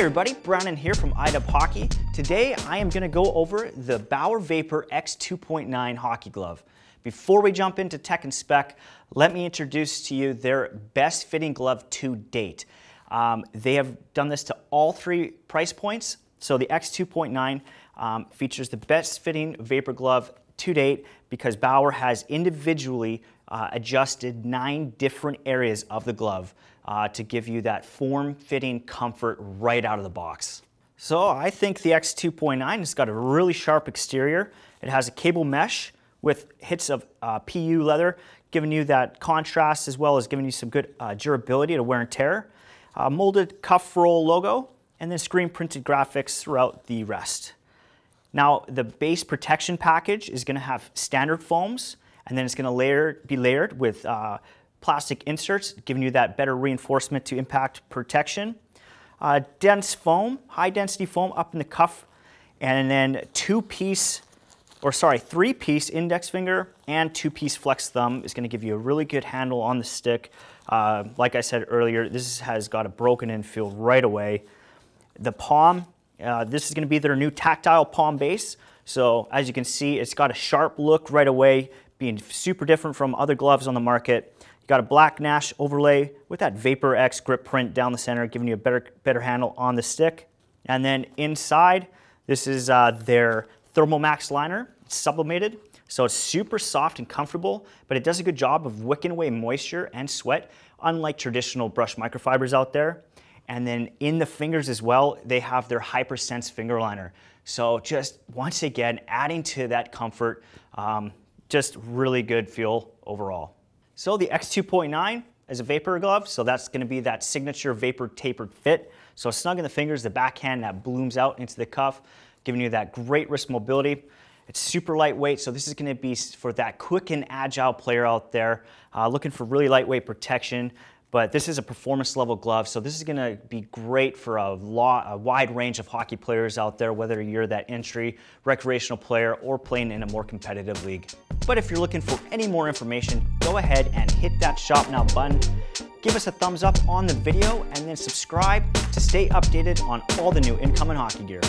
Hey everybody, Brandon here from IDUB Hockey. Today I am going to go over the Bauer Vapor X 2.9 hockey glove. Before we jump into tech and spec, let me introduce to you their best fitting glove to date. Um, they have done this to all three price points. So the X 2.9 um, features the best fitting vapor glove to date because Bauer has individually uh, adjusted nine different areas of the glove uh, to give you that form-fitting comfort right out of the box. So I think the X2.9 has got a really sharp exterior. It has a cable mesh with hits of uh, PU leather, giving you that contrast as well as giving you some good uh, durability to wear and tear. Uh, molded cuff roll logo and then screen printed graphics throughout the rest. Now the base protection package is gonna have standard foams, and then it's going to layer, be layered with uh, plastic inserts, giving you that better reinforcement to impact protection. Uh, dense foam, high density foam up in the cuff, and then two piece, or sorry, three piece index finger and two piece flex thumb is going to give you a really good handle on the stick. Uh, like I said earlier, this has got a broken in feel right away. The palm, uh, this is going to be their new tactile palm base. So as you can see, it's got a sharp look right away being super different from other gloves on the market. You got a black Nash overlay with that Vapor X grip print down the center, giving you a better, better handle on the stick. And then inside, this is uh, their Max liner. It's sublimated, so it's super soft and comfortable, but it does a good job of wicking away moisture and sweat, unlike traditional brush microfibers out there. And then in the fingers as well, they have their HyperSense finger liner. So just once again, adding to that comfort, um, just really good feel overall. So the X2.9 is a vapor glove, so that's gonna be that signature vapor tapered fit. So snug in the fingers, the backhand that blooms out into the cuff, giving you that great wrist mobility. It's super lightweight, so this is gonna be for that quick and agile player out there uh, looking for really lightweight protection. But this is a performance level glove, so this is gonna be great for a, lot, a wide range of hockey players out there, whether you're that entry, recreational player, or playing in a more competitive league. But if you're looking for any more information, go ahead and hit that shop now button. Give us a thumbs up on the video and then subscribe to stay updated on all the new incoming hockey gear.